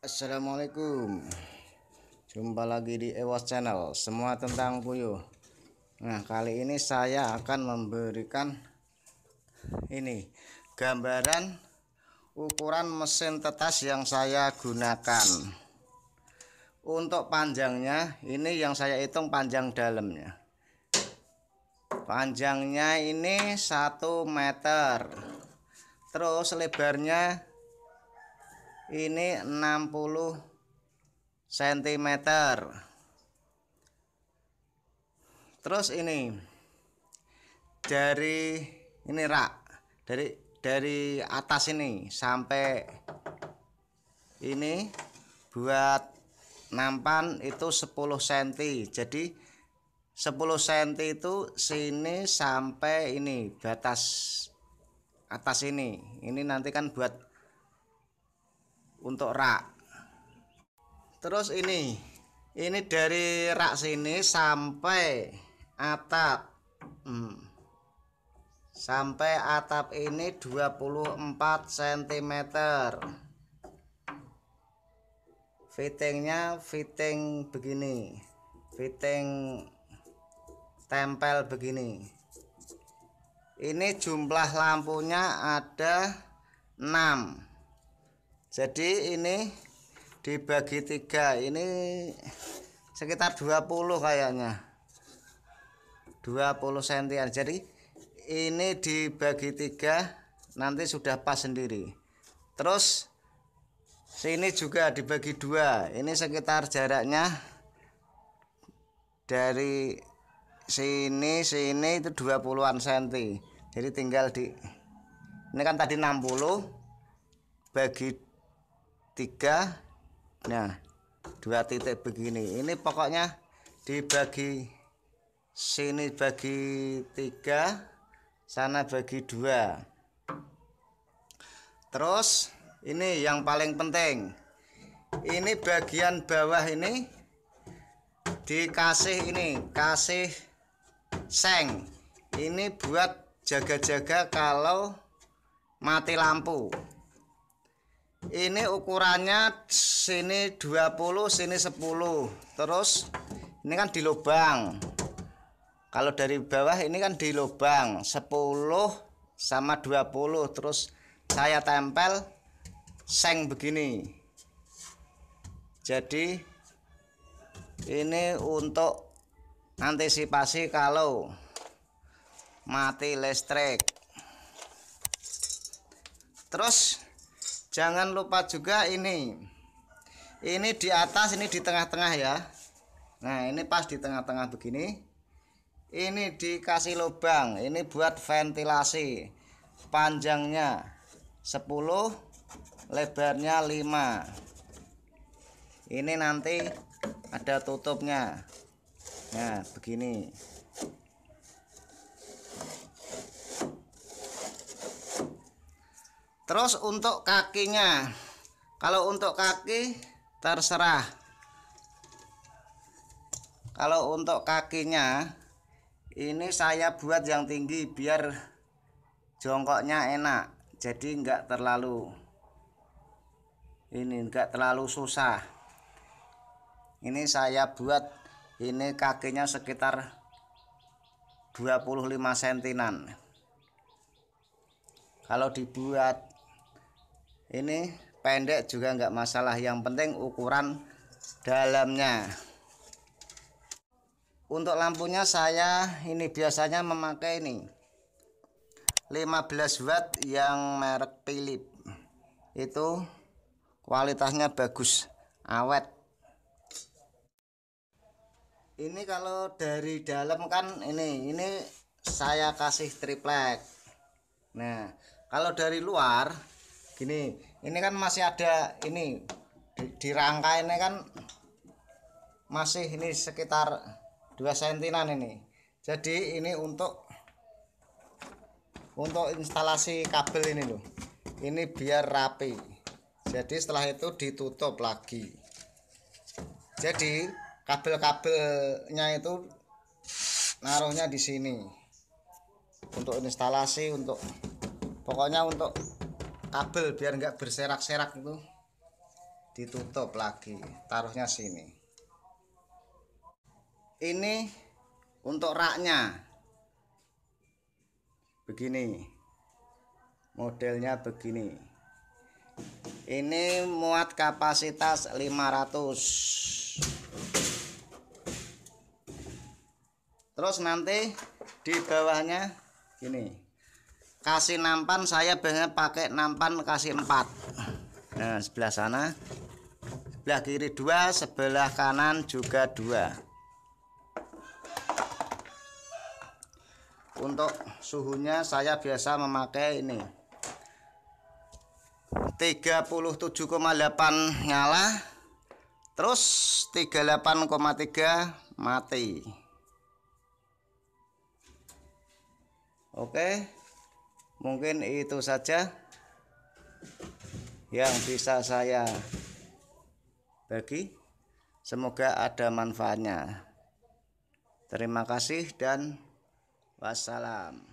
Assalamualaikum Jumpa lagi di Ewas Channel Semua tentang puyuh Nah kali ini saya akan memberikan Ini Gambaran Ukuran mesin tetas yang saya gunakan Untuk panjangnya Ini yang saya hitung panjang dalamnya Panjangnya ini 1 meter Terus lebarnya ini 60 cm terus ini dari ini rak dari dari atas ini sampai ini buat nampan itu 10 cm jadi 10 cm itu sini sampai ini batas atas ini ini nanti kan buat untuk rak terus ini ini dari rak sini sampai atap hmm. sampai atap ini 24 cm fittingnya fitting begini fitting tempel begini ini jumlah lampunya ada 6 jadi ini dibagi tiga ini sekitar 20 kayaknya 20 cm jadi ini dibagi tiga nanti sudah pas sendiri terus sini juga dibagi dua ini sekitar jaraknya dari sini sini itu 20-an cm jadi tinggal di ini kan tadi 60 bagi tiga nah dua titik begini ini pokoknya dibagi sini bagi tiga sana bagi dua terus ini yang paling penting ini bagian bawah ini dikasih ini kasih seng ini buat jaga-jaga kalau mati lampu ini ukurannya sini 20 sini 10 terus ini kan di lubang kalau dari bawah ini kan di lubang 10 sama 20 terus saya tempel seng begini jadi ini untuk antisipasi kalau mati listrik terus jangan lupa juga ini ini di atas ini di tengah-tengah ya nah ini pas di tengah-tengah begini ini dikasih lubang ini buat ventilasi panjangnya 10 lebarnya 5 ini nanti ada tutupnya nah begini terus untuk kakinya kalau untuk kaki terserah kalau untuk kakinya ini saya buat yang tinggi biar jongkoknya enak jadi nggak terlalu ini nggak terlalu susah ini saya buat ini kakinya sekitar 25 sentinan kalau dibuat ini pendek juga nggak masalah yang penting ukuran dalamnya untuk lampunya saya ini biasanya memakai ini 15 watt yang merek Philip itu kualitasnya bagus awet ini kalau dari dalam kan ini ini saya kasih triplek nah kalau dari luar gini ini kan masih ada ini di, di rangka ini kan masih ini sekitar 2 sentinan ini jadi ini untuk untuk instalasi kabel ini loh ini biar rapi jadi setelah itu ditutup lagi jadi kabel-kabelnya itu naruhnya di sini untuk instalasi untuk pokoknya untuk kabel biar nggak berserak-serak itu ditutup lagi taruhnya sini ini untuk raknya begini modelnya begini ini muat kapasitas 500 terus nanti di bawahnya gini kasih nampan saya pengen pakai nampan kasih 4 nah, sebelah sana sebelah kiri dua sebelah kanan juga dua untuk suhunya saya biasa memakai ini 37,8 nyala terus 38,3 mati oke okay mungkin itu saja yang bisa saya bagi semoga ada manfaatnya terima kasih dan wassalam